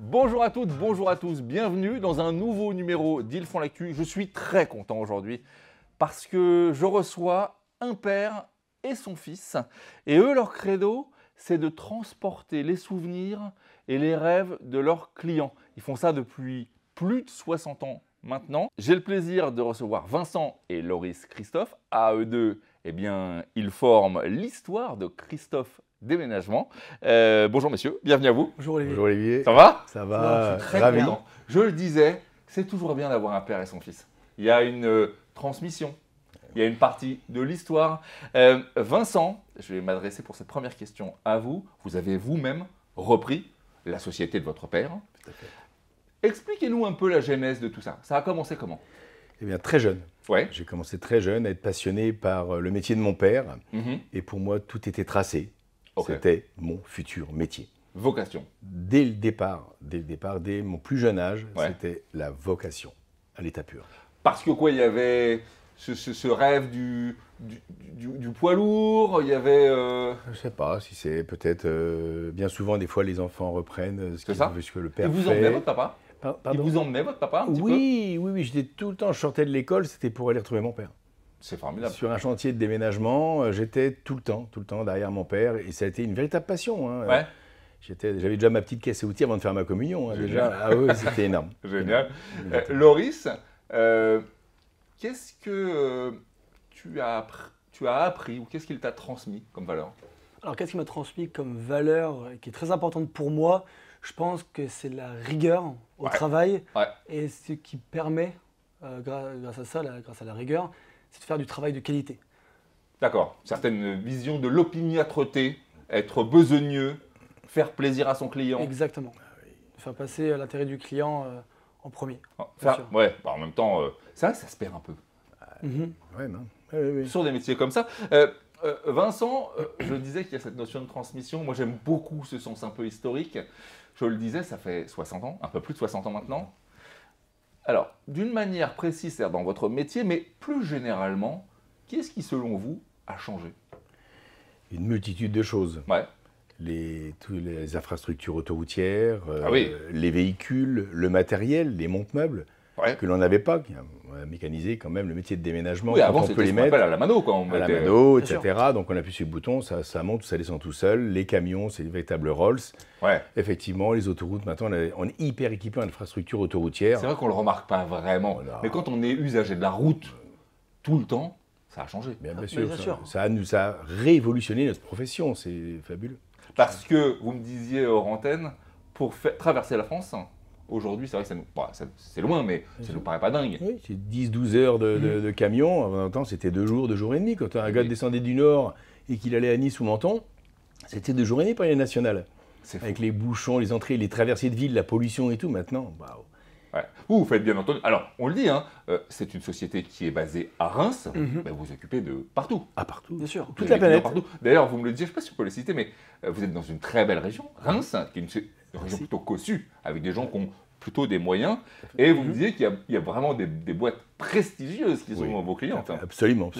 Bonjour à toutes, bonjour à tous, bienvenue dans un nouveau numéro d'Ils font l'actu. Je suis très content aujourd'hui parce que je reçois un père et son fils. Et eux, leur credo, c'est de transporter les souvenirs et les rêves de leurs clients. Ils font ça depuis plus de 60 ans maintenant. J'ai le plaisir de recevoir Vincent et Loris Christophe. À eux deux, eh bien, ils forment l'histoire de Christophe Déménagement. Euh, bonjour messieurs, bienvenue à vous. Bonjour Olivier. Ça va Ça va, Je très bien. Je le disais, c'est toujours bien d'avoir un père et son fils. Il y a une euh, transmission, il y a une partie de l'histoire. Euh, Vincent, je vais m'adresser pour cette première question à vous. Vous avez vous-même repris la société de votre père. Expliquez-nous un peu la genèse de tout ça. Ça a commencé comment Eh bien, très jeune. Ouais. J'ai commencé très jeune à être passionné par euh, le métier de mon père. Mhm. Et pour moi, tout était tracé. C'était mon futur métier. Vocation. Dès le départ, dès le départ, dès mon plus jeune âge, c'était la vocation à l'état pur. Parce que quoi, il y avait ce, rêve du, du, poids lourd Il y avait. Euh, je ne sais pas si c'est peut-être. Euh, bien souvent, des fois, les enfants reprennent euh, ce que le père Et vous emmenez votre papa Pardon Il vous emmenez votre papa un petit oui, peu Oui, oui, j'étais tout le temps, je sortais de l'école, c'était pour aller retrouver mon père. C'est formidable. Sur un chantier de déménagement, j'étais tout le temps, tout le temps derrière mon père, et ça a été une véritable passion. Hein. Ouais. J'avais déjà ma petite caisse à outils avant de faire ma communion. Hein, déjà, ah oui, c'était énorme. Génial. Loris, Qu'est-ce que euh, tu as, tu as appris ou qu'est-ce qu'il t'a transmis comme valeur Alors, qu'est-ce qu'il m'a transmis comme valeur euh, qui est très importante pour moi Je pense que c'est la rigueur au travail et ce qui permet, euh, grâce à ça, grâce à la rigueur, c'est de faire du travail de qualité. D'accord. Certaines visions de l'opiniâtreté, être besogneux, faire plaisir à son client. Exactement. Ah faire passer l'intérêt du client en premier. ouais, bah, en même temps, c'est vrai que ça se perd un peu. Mhm. Sur des métiers comme ça. Euh, euh, Vincent, euh, je disais qu'il y a cette notion de transmission. Moi, j'aime beaucoup ce sens un peu historique. Je le disais, ça fait 60 ans, un peu plus de 60 ans maintenant. Alors, d'une manière précise, cest à dire dans votre métier, mais plus généralement, qu'est-ce qui, selon vous, a changé Une multitude de choses. Les, les infrastructures autoroutières, ah les véhicules, le matériel, les montes meubles que l'on n'avait pas. On a mécanisé quand même le métier de déménagement. Oui, avant, on peut les mettre à la mano. Quoi, à la mano, euh, etc. Donc on appuie sur le bouton, ça, monte, ça descend tout seul. Les camions, c'est des véritables Rolls. Effectivement, les autoroutes, maintenant, on, est hyper équipé en infrastructure autoroutière. C'est vrai qu'on ne le remarque pas vraiment. Mais quand on est usager de la route tout le temps, ça a changé. Bien, ah, sûr, ça, a, révolutionné notre profession, c'est fabuleux. Parce que vous me disiez hors antenne, pour traverser la France, Aujourd'hui, c'est vrai que ça c'est loin, mais ça nous paraît pas dingue. Oui, c'est 10-12 heures de, de, mm. de camion. Avant temps, c'était deux jours, deux jours et demi. Quand un gars descendait du Nord et qu'il allait à Nice ou Menton, c'était deux jours et demi par les nationales. Avec les bouchons, les entrées, les traversées de ville, la pollution et tout. Maintenant, waouh. Vous, vous faites bien entendu. Alors, on le dit, hein, euh, c'est une société qui est basée à Reims. Mm-hmm. Bah, vous vous occupez de partout. À ah, partout. Bien sûr. Toute la planète. D'ailleurs, vous me le disiez, je ne sais pas si vous pouvez le citer, mais euh, vous êtes dans une très belle région, Reims, qui est une, des plutôt cossus, avec des gens qui ont plutôt des moyens. Et vous me mhm. disiez qu'il y, a vraiment des, boîtes prestigieuses qui sont vos clients. Absolument.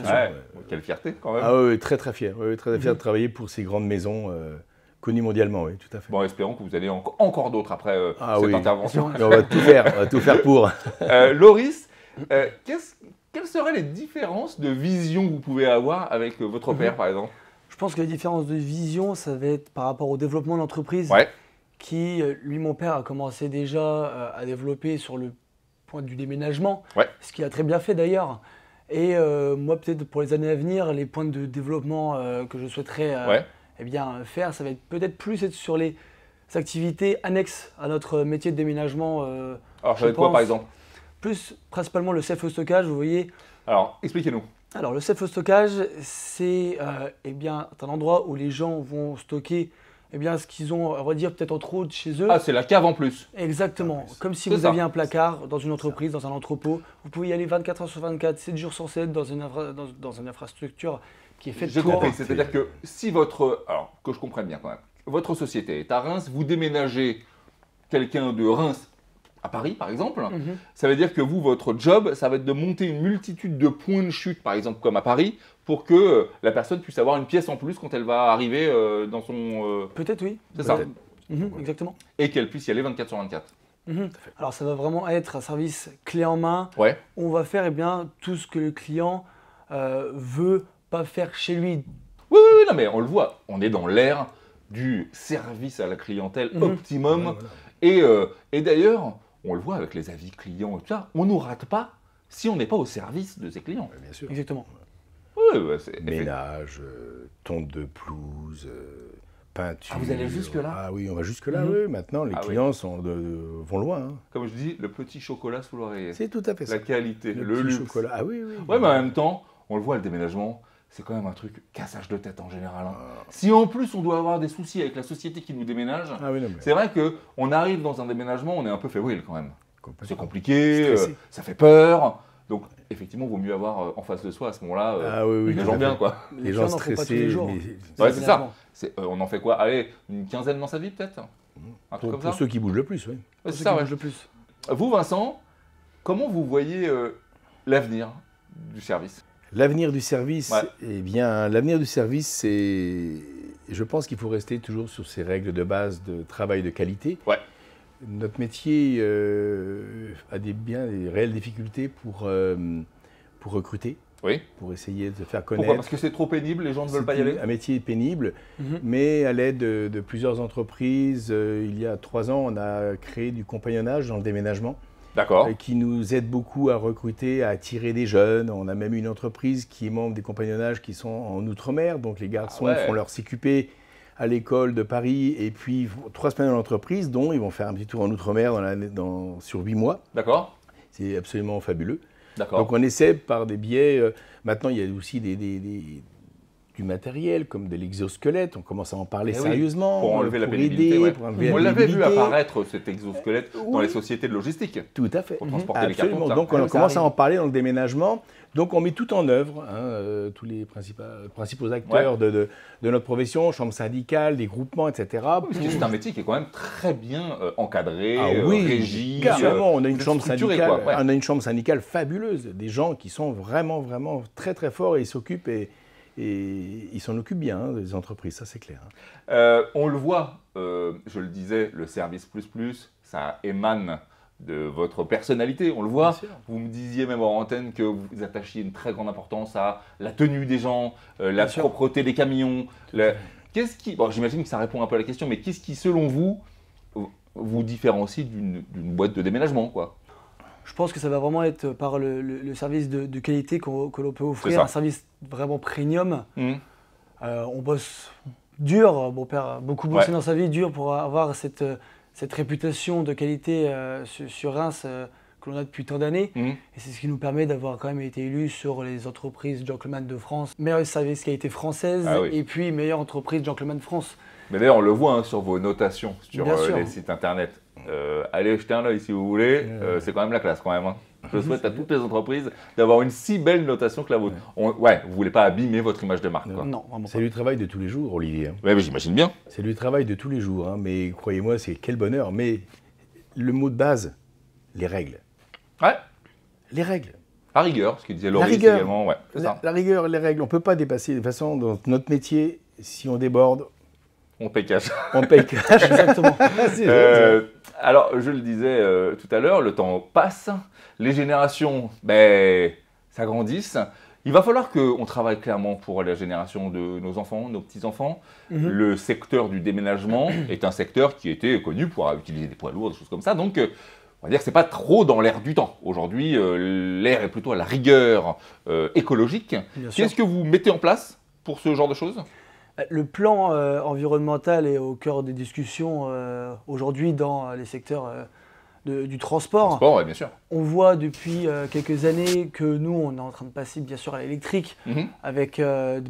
Quelle fierté quand même. Ah oui, très très fier. Oui, très, très fier mhm. de travailler pour ces grandes maisons. Euh, connues mondialement, oui, tout à fait. Bon, espérons que vous allez encore d'autres après euh, ah cette intervention. on va tout faire, on va tout faire pour. euh, Loris, euh, quelles seraient les différences de vision que vous pouvez avoir avec votre père, mhm. par exemple Je pense que les différences de vision, ça va être par rapport au développement de l'entreprise. Ouais qui, euh, lui, mon père, a commencé déjà euh, à développer sur le point du déménagement, ce qu'il a très bien fait d'ailleurs. Et euh, moi, peut-être pour les années à venir, les points de développement que je souhaiterais eh bien, faire, ça va être peut-être plus être sur les activités annexes à notre métier de déménagement. Alors, ça va être quoi par exemple Plus principalement le self-stockage, vous voyez. Alors, expliquez-nous. Alors, le self-stockage, c'est eh bien, un endroit où les gens vont stocker eh bien, ce qu'ils ont, on va dire, peut-être entre autres chez eux. Ah, c'est la cave en plus. Exactement. Ah, Comme si vous aviez un placard dans une entreprise, dans un entrepôt. Vous pouvez y aller 24 heures sur 24, 7 jours sur 7 dans une, dans, une infrastructure qui est faite je pour... C'est-à-dire que si votre... Alors, que je comprenne bien quand même. Votre société est à Reims, vous déménagez quelqu'un de Reims à Paris, par exemple, mhm. ça veut dire que vous, votre job, ça va être de monter une multitude de points de chute, par exemple, comme à Paris, pour que euh, la personne puisse avoir une pièce en plus quand elle va arriver euh, dans son. Euh, Peut-être, oui. C'est ça. Mhm, exactement. Et qu'elle puisse y aller 24 sur 24. Mhm. Alors, ça va vraiment être un service clé en main. Ouais. On va faire eh bien, tout ce que le client veut pas faire chez lui. Oui, oui, oui, non, mais on le voit. On est dans l'ère du service à la clientèle optimum. et d'ailleurs, on le voit avec les avis clients et tout ça, on ne nous rate pas si on n'est pas au service de ses clients. Bien sûr. Exactement. Ménage, euh, tonte de pelouse, euh, peinture. Ah, vous allez jusque-là Ah oui, on va jusque-là, mhm. oui. Maintenant, les ah clients vont loin. Hein. Comme je dis, le petit chocolat sous l'oreille. C'est tout à fait ça. La qualité, le, le chocolat. Ah oui, oui. Ouais, mais en même temps, on le voit, le déménagement c'est quand même un truc cassage de tête en général. Hein. Ah. Si en plus on doit avoir des soucis avec la société qui nous déménage, ah c'est vrai que on arrive dans un déménagement, on est un peu fébrile quand même. C'est compliqué, euh, ça fait peur. Donc effectivement, il vaut mieux avoir euh, en face de soi à ce moment-là les euh, ah gens bien quoi. Les, gens, stressés. Ouais, c'est ça. on en fait quoi Allez, une quinzaine dans sa vie peut-être. Un pour, ceux qui bougent le plus, oui. c'est ça, le plus. Vous, Vincent, comment vous voyez l'avenir du service L'avenir du service, eh bien, l'avenir du service, c'est, je pense qu'il faut rester toujours sur ces règles de base de travail de qualité. Notre métier euh, a des des réelles difficultés pour euh, pour recruter. Pour essayer de se faire connaître. Parce que c'est trop pénible, les gens ne veulent pas y aller. Un métier pénible, mhm. mais à l'aide de, plusieurs entreprises, euh, il y a trois ans, on a créé du compagnonnage dans le déménagement. D'accord. Euh, qui nous aide beaucoup à recruter, à attirer des jeunes. On a même une entreprise qui est membre des compagnonnages qui sont en Outre-mer. Donc les garçons ah font leur CQP à l'école de Paris et puis trois semaines dans l'entreprise, dont ils vont faire un petit tour en Outre-mer dans sur huit mois. D'accord. C'est absolument fabuleux. Donc on essaie par des biais. Euh, maintenant, il y a aussi des, des, matériel, comme de l'exosquelette. On commence à en parler eh sérieusement. Pour enlever la pénibilité. Ouais. On l'avait vu apparaître, cet exosquelette, eh dans les sociétés de logistique. Tout à fait. Pour transporter mhm. les absolument. Donc, eh on commence à en parler dans le déménagement. Donc, on met tout en œuvre, hein, euh, tous les principaux acteurs de, de, notre profession, chambre syndicale des groupements, etc. c'est un métier qui est quand même très bien euh, encadré, ah, euh, oui, Carrément, on a, une chambre syndicale, on a une chambre syndicale fabuleuse, des gens qui sont vraiment, vraiment très, très forts et ils s'occupent et et ils s'en occupent bien, hein, les entreprises, ça c'est clair. Hein. Euh, on le voit, euh, je le disais, le service plus plus, ça émane de votre personnalité, on le voit. Vous me disiez même en antenne que vous attachiez une très grande importance à la tenue des gens, euh, la propreté des camions. Qu'est-ce qui, bon, j'imagine que ça répond un peu à la question, mais qu'est-ce qui, selon vous, vous différencie d'une boîte de déménagement, quoi je pense que ça va vraiment être par le, service de, qualité que l'on peut offrir, un service vraiment premium. Mmh. Euh, on bosse dur, mon père a beaucoup bossé dans sa vie, dur pour avoir cette, réputation de qualité euh, sur, Reims euh, que l'on a depuis tant d'années. Mmh. Et c'est ce qui nous permet d'avoir quand même été élu sur les entreprises Gentleman de France, Meilleure service qualité française ah et puis meilleure entreprise Gentleman de France. Mais d'ailleurs, on le voit hein, sur vos notations sur euh, les sites internet. Euh, allez jeter un œil si vous voulez. Euh. c'est quand même la classe quand même. Hein. Je mhm. souhaite à toutes les entreprises d'avoir une si belle notation que la vôtre. Ouais, on, vous voulez pas abîmer votre image de marque. Non, C'est du travail de tous les jours, Olivier. Hein. Oui, mais j'imagine bien. C'est du travail de tous les jours, mais croyez-moi, c'est quel bonheur. Mais le mot de base, les règles. Ouais. Les règles. La rigueur, ce que disait Laurent la, rigueur, les règles. On peut pas dépasser. De façon, dans notre métier, si on déborde, on paye cash. On paye cash, exactement. Ah, euh, alors, je le disais euh, tout à l'heure, le temps passe, les générations, ben, s'agrandissent. Il va falloir qu'on travaille clairement pour la génération de nos enfants, nos petits-enfants. Mhm. Le secteur du déménagement est un secteur qui était connu pour utiliser des poids lourds, des choses comme ça. Donc, euh, on va dire que ce n'est pas trop dans l'air du temps. Aujourd'hui, l'air est plutôt à la rigueur écologique. Qu'est-ce que vous mettez en place pour ce genre de choses euh, le plan euh, environnemental est au cœur des discussions euh, aujourd'hui dans les secteurs du transport. bien sûr. On voit depuis quelques années que nous, on est en train de passer bien sûr à l'électrique, mhm. avec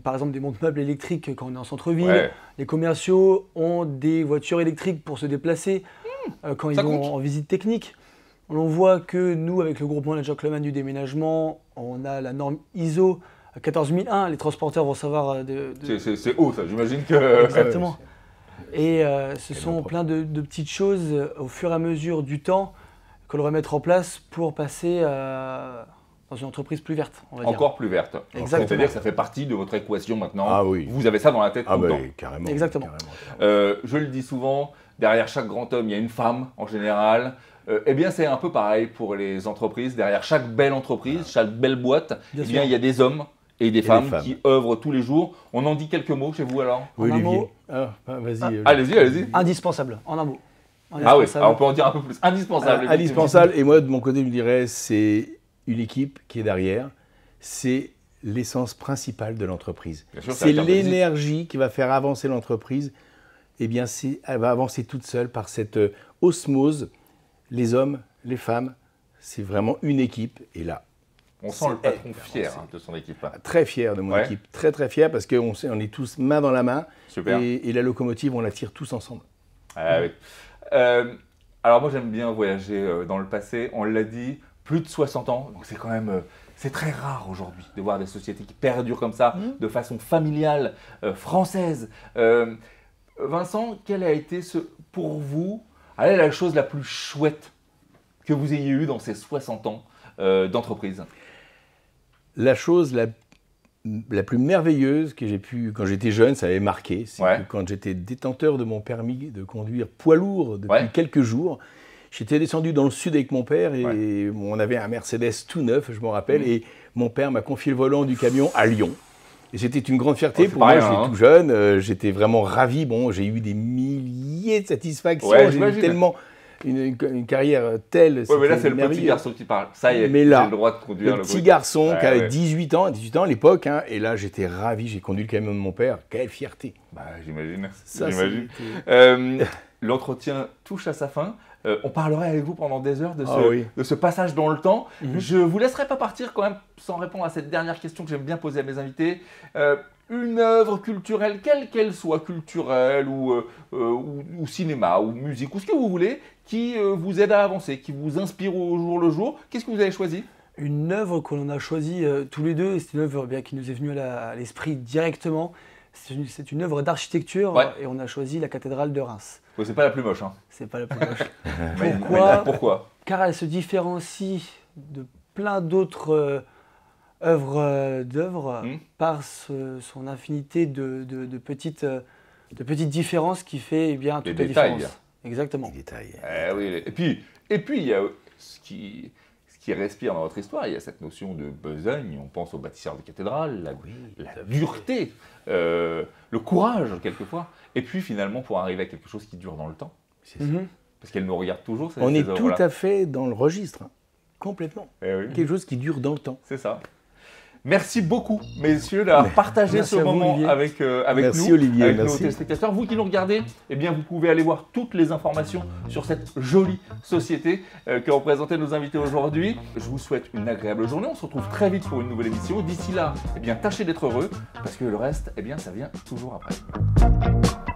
par exemple des montes-meubles électriques quand on est en centre-ville. Les commerciaux ont des voitures électriques pour se déplacer hmm. quand ils vont en visite technique. On voit que nous, avec le groupe Manager Clement du déménagement, on a la norme ISO à 14 001, les transporteurs vont savoir. Euh, c'est haut, ça, j'imagine que. Exactement. Et euh, ce sont plein de, petites choses euh, au fur et à mesure du temps qu'on l'on va mettre en place pour passer dans une entreprise plus verte. On va Encore plus verte. Exactement. C'est-à-dire que ça fait partie de votre équation maintenant. Ah oui. Vous avez ça dans la tête ah tout le bah temps. Carrément. Exactement. je le dis souvent, derrière chaque grand homme, il y a une femme en général. eh bien, c'est un peu pareil pour les entreprises. Derrière chaque belle entreprise, chaque belle boîte, bien, eh il y a des hommes et des, femmes, qui œuvrent tous les jours. On en dit quelques mots chez vous alors Oui, en Olivier. Euh, bah, vas-y. Ah, euh. allez-y, allez-y. Indispensable, en un mot. Ah oui, ah, on peut en dire un peu plus. Indispensable. Ah, indispensable, et moi de mon côté, je dirais, c'est une équipe qui est derrière. C'est l'essence principale de l'entreprise. C'est l'énergie qui va faire avancer l'entreprise. Eh bien, elle va avancer toute seule par cette euh, osmose. Les hommes, les femmes, c'est vraiment une équipe. Et là, on sent le patron fier hein, de son équipe. Hein. Très fier de mon équipe, très très fier parce qu'on on est tous main dans la main. Et, la locomotive, on la tire tous ensemble. Ah euh, alors moi j'aime bien voyager euh, dans le passé, on l'a dit, plus de 60 ans, donc c'est quand même... Euh, c'est très rare aujourd'hui de voir des sociétés qui perdurent comme ça, mmh. de façon familiale, française. Vincent, quelle a été pour vous la chose la plus chouette que vous ayez eue dans ces 60 ans d'entreprise la chose la, plus merveilleuse que j'ai pu, quand j'étais jeune, ça avait marqué, c'est que quand j'étais détenteur de mon permis de conduire poids lourd depuis quelques jours, j'étais descendu dans le sud avec mon père et on avait un Mercedes tout neuf, je m'en rappelle, mmh. et mon père m'a confié le volant du camion à Lyon. Et c'était une grande fierté oh, pour moi, j'étais hein. tout jeune, euh, j'étais vraiment ravi. Bon, j'ai eu des milliers de satisfactions, j'ai eu tellement une, carrière telle. Oui, mais là, c'est le petit garçon qui parle. Ça y est, mais là, le droit de conduire le, petit garçon qui avait 18 ans, 18 ans à l'époque, hein, et là, j'étais ravi, j'ai conduit le camion de mon père. Quelle fierté bah, J'imagine. J'imagine. Euh, l'entretien touche à sa fin. Euh, on parlerait avec vous pendant des heures de ah ce, de ce passage dans le temps. Mhm. Je ne vous laisserai pas partir quand même sans répondre à cette dernière question que j'aime bien poser à mes invités. Euh, une œuvre culturelle, quelle qu'elle soit, culturelle ou, ou, cinéma ou musique ou ce que vous voulez, qui euh, vous aide à avancer, qui vous inspire au jour le jour. Qu'est-ce que vous avez choisi Une œuvre que l'on a choisie euh, tous les deux, et c'est une œuvre eh bien, qui nous est venue à l'esprit directement. C'est une, œuvre d'architecture et on a choisi la cathédrale de Reims. c'est pas la plus moche. Hein. C'est pas la plus moche. pourquoi, pourquoi Car elle se différencie de plein d'autres euh, œuvres d'œuvres hmm. par son infinité de, petites, de petites différences qui fait eh bien, toute les la différence. Exactement. Eh et puis, et puis, il y a ce qui, ce qui respire dans votre histoire, il y a cette notion de besogne. On pense aux bâtisseurs de cathédrales, la, la dureté, euh, le courage quelquefois. Et puis finalement, pour arriver à quelque chose qui dure dans le temps. C'est ça. Mhm. Parce qu'elle nous regarde toujours. Ces, On est tout à fait dans le registre, hein, complètement. Eh quelque chose qui dure dans le temps. C'est ça. Merci beaucoup, messieurs, d'avoir partagé ce moment avec, euh, avec nous, Olivier, avec nos téléspectateurs. Vous qui nous regardez, eh bien, vous pouvez aller voir toutes les informations sur cette jolie société euh, que représentaient nos invités aujourd'hui. Je vous souhaite une agréable journée. On se retrouve très vite pour une nouvelle émission. D'ici là, eh bien, tâchez d'être heureux parce que le reste, eh bien, ça vient toujours après.